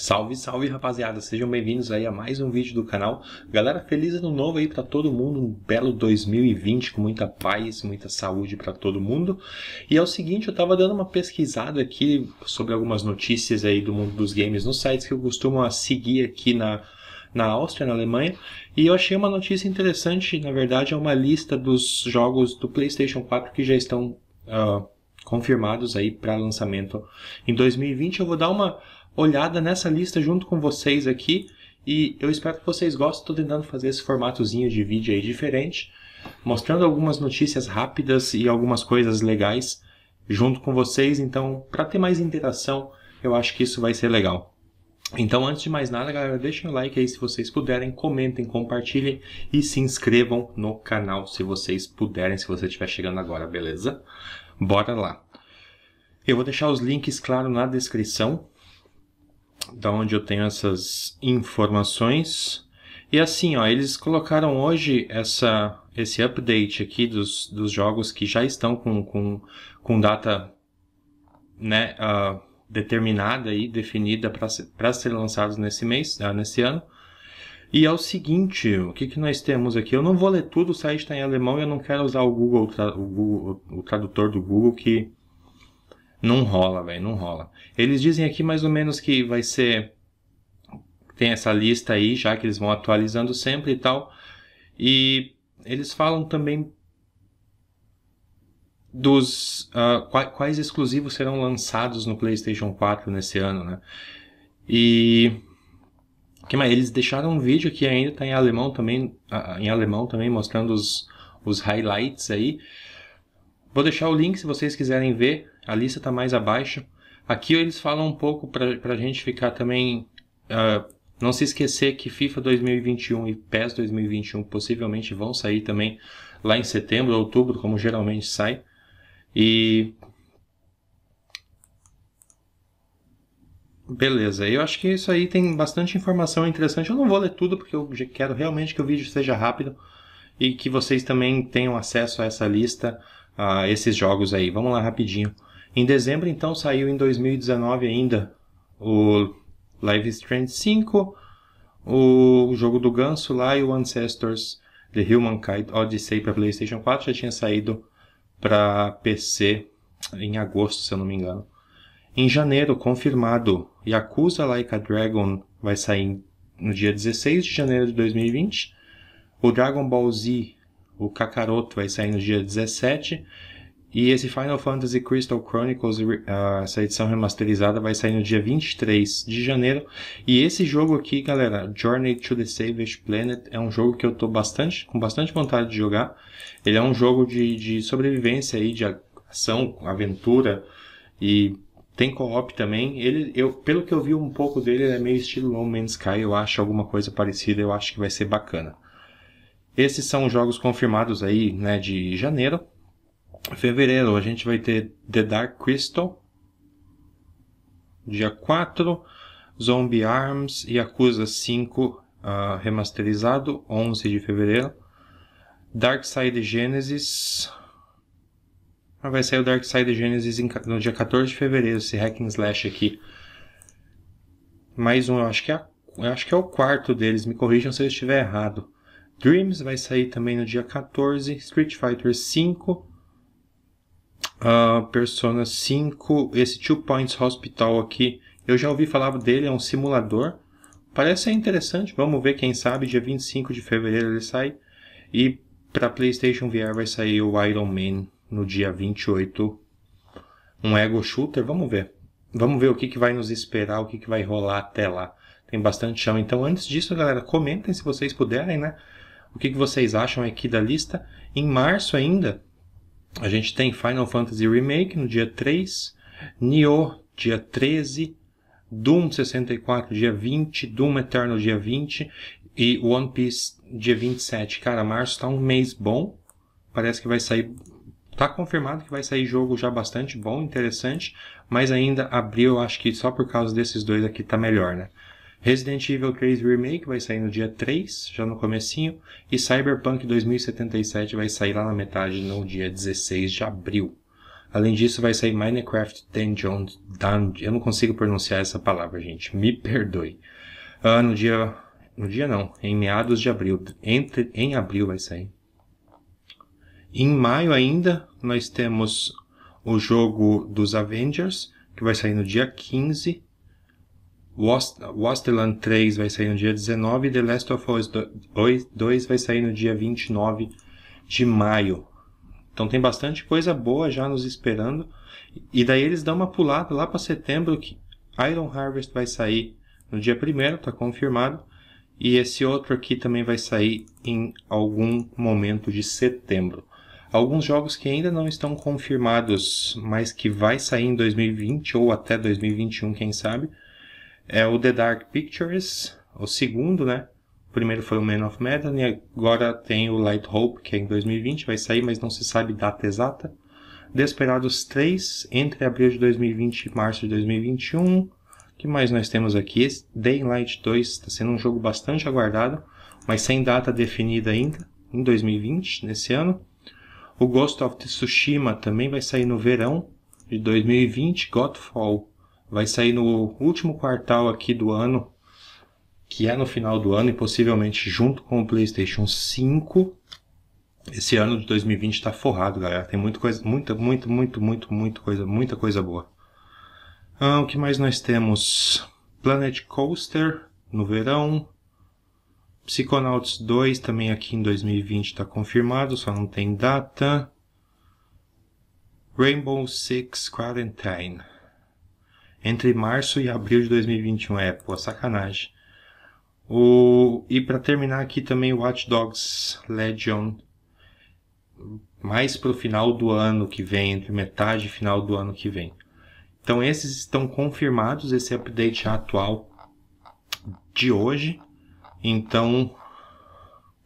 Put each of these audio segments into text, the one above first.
Salve, salve rapaziada, sejam bem-vindos aí a mais um vídeo do canal. Galera, feliz ano novo aí para todo mundo, um belo 2020 com muita paz, muita saúde para todo mundo. E é o seguinte, eu tava dando uma pesquisada aqui sobre algumas notícias aí do mundo dos games nos sites que eu costumo seguir aqui na na Áustria, na Alemanha, e eu achei uma notícia interessante, na verdade é uma lista dos jogos do PlayStation 4 que já estão uh, confirmados aí para lançamento em 2020. Eu vou dar uma olhada nessa lista junto com vocês aqui. E eu espero que vocês gostem. Estou tentando fazer esse formatozinho de vídeo aí diferente, mostrando algumas notícias rápidas e algumas coisas legais junto com vocês. Então, para ter mais interação, eu acho que isso vai ser legal. Então, antes de mais nada, galera, deixem o like aí se vocês puderem, comentem, compartilhem e se inscrevam no canal se vocês puderem, se você estiver chegando agora, beleza? Bora lá! Eu vou deixar os links, claro, na descrição da onde eu tenho essas informações. E assim, ó, eles colocaram hoje essa, esse update aqui dos, dos jogos que já estão com, com, com data né, uh, determinada e definida para ser lançados nesse mês, uh, nesse ano. E é o seguinte, o que, que nós temos aqui? Eu não vou ler tudo, o site está em alemão e eu não quero usar o Google, o, Google, o tradutor do Google que não rola, velho, não rola. Eles dizem aqui mais ou menos que vai ser. Tem essa lista aí já que eles vão atualizando sempre e tal. E eles falam também dos uh, ah, quais, quais exclusivos serão lançados no PlayStation 4 nesse ano, né? E que mais? Eles deixaram um vídeo que ainda está em alemão também, ah, em alemão também mostrando os, os highlights aí. Vou deixar o link se vocês quiserem ver, a lista está mais abaixo. Aqui eles falam um pouco para a gente ficar também. Uh, não se esquecer que FIFA 2021 e PES 2021 possivelmente vão sair também lá em setembro, outubro, como geralmente sai. E. Beleza, eu acho que isso aí tem bastante informação interessante. Eu não vou ler tudo porque eu quero realmente que o vídeo seja rápido e que vocês também tenham acesso a essa lista uh, esses jogos aí. Vamos lá rapidinho. Em dezembro, então, saiu em 2019 ainda o Live Strange 5, o jogo do Ganso lá e o Ancestors The Humankind Odyssey para PlayStation 4 já tinha saído para PC em agosto, se eu não me engano. Em janeiro, confirmado, Yakuza Like a Dragon vai sair no dia 16 de janeiro de 2020. O Dragon Ball Z o Kakaroto vai sair no dia 17. E esse Final Fantasy Crystal Chronicles, uh, essa edição remasterizada, vai sair no dia 23 de janeiro. E esse jogo aqui, galera, Journey to the Savage Planet, é um jogo que eu tô bastante, com bastante vontade de jogar. Ele é um jogo de, de sobrevivência aí, de ação, aventura e tem co-op também. Ele, eu, pelo que eu vi um pouco dele, ele é meio estilo No Man's Sky, eu acho alguma coisa parecida, eu acho que vai ser bacana. Esses são os jogos confirmados aí, né, de janeiro. Fevereiro a gente vai ter The Dark Crystal, dia 4, Zombie Arms e Acusa 5 uh, remasterizado, 11 de fevereiro. Dark Side Genesis. Ah, vai sair o Dark Side Genesis em, no dia 14 de fevereiro, esse Hacking Slash aqui. Mais um, eu acho que é, acho que é o quarto deles, me corrijam se eu estiver errado. Dreams vai sair também no dia 14, Street Fighter V. uh, ah, Persona 5, esse Two Points Hospital aqui, eu já ouvi falar dele, é um simulador, parece ser interessante, vamos ver quem sabe, dia 25 de fevereiro ele sai, e para PlayStation VR vai sair o Iron Man no dia 28, um ego shooter, vamos ver. Vamos ver o que, que vai nos esperar, o que, que vai rolar até lá. Tem bastante chão. Então, antes disso, galera, comentem se vocês puderem, né? O que, que vocês acham aqui da lista? Em março ainda, a gente tem Final Fantasy Remake no dia 3, Nioh dia 13, Doom 64 dia 20, Doom Eternal dia 20 e One Piece dia 27. Cara, março está um mês bom. Parece que vai sair Tá confirmado que vai sair jogo já bastante bom, interessante, mas ainda abril eu acho que só por causa desses dois aqui tá melhor, né? Resident Evil 3 Remake vai sair no dia 3, já no comecinho, e Cyberpunk 2077 vai sair lá na metade no dia 16 de abril. Além disso, vai sair Minecraft Dungeon Dungeon. Eu não consigo pronunciar essa palavra, gente. Me perdoe. Ah, no dia. No dia não. Em meados de abril. Entre, em abril vai sair. Em maio ainda, nós temos o jogo dos Avengers, que vai sair no dia 15. Wasteland 3 vai sair no dia 19 e The Last of Us 2 vai sair no dia 29 de maio. Então tem bastante coisa boa já nos esperando. E daí eles dão uma pulada lá para setembro que Iron Harvest vai sair no dia 1 está confirmado. E esse outro aqui também vai sair em algum momento de setembro. Alguns jogos que ainda não estão confirmados, mas que vai sair em 2020 ou até 2021, quem sabe, é o The Dark Pictures, o segundo, né? O primeiro foi o Man of Medan e agora tem o Light Hope, que é em 2020, vai sair, mas não se sabe data exata. Desperados 3, entre abril de 2020 e março de 2021. O que mais nós temos aqui? Daylight 2 está sendo um jogo bastante aguardado, mas sem data definida ainda, em 2020, nesse ano. O Ghost of Tsushima também vai sair no verão de 2020. Godfall vai sair no último quartal aqui do ano, que é no final do ano e possivelmente junto com o PlayStation 5. Esse ano de 2020 está forrado, galera. Tem muita coisa, muita, muito, muito, muito, muito coisa, muita coisa boa. Ah, o que mais nós temos? Planet Coaster no verão. Psychonauts 2 também aqui em 2020 está confirmado, só não tem data. Rainbow Six Quarantine entre março e abril de 2021. É, pô, sacanagem. O, e para terminar aqui também o Watch Dogs Legion. Mais para o final do ano que vem, entre metade e final do ano que vem. Então esses estão confirmados, esse update atual de hoje. Então,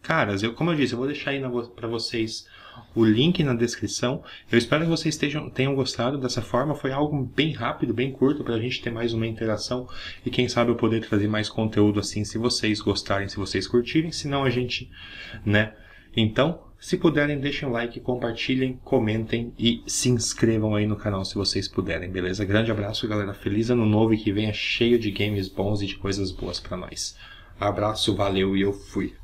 caras, eu como eu disse, eu vou deixar aí para vocês o link na descrição. Eu espero que vocês estejam, tenham gostado dessa forma. Foi algo bem rápido, bem curto, para a gente ter mais uma interação e quem sabe eu poder trazer mais conteúdo assim, se vocês gostarem, se vocês curtirem, senão a gente, né? Então, se puderem, deixem o like, compartilhem, comentem e se inscrevam aí no canal se vocês puderem, beleza? Grande abraço, galera. Feliz ano novo e que venha cheio de games bons e de coisas boas para nós. Abraço, valeu e eu fui.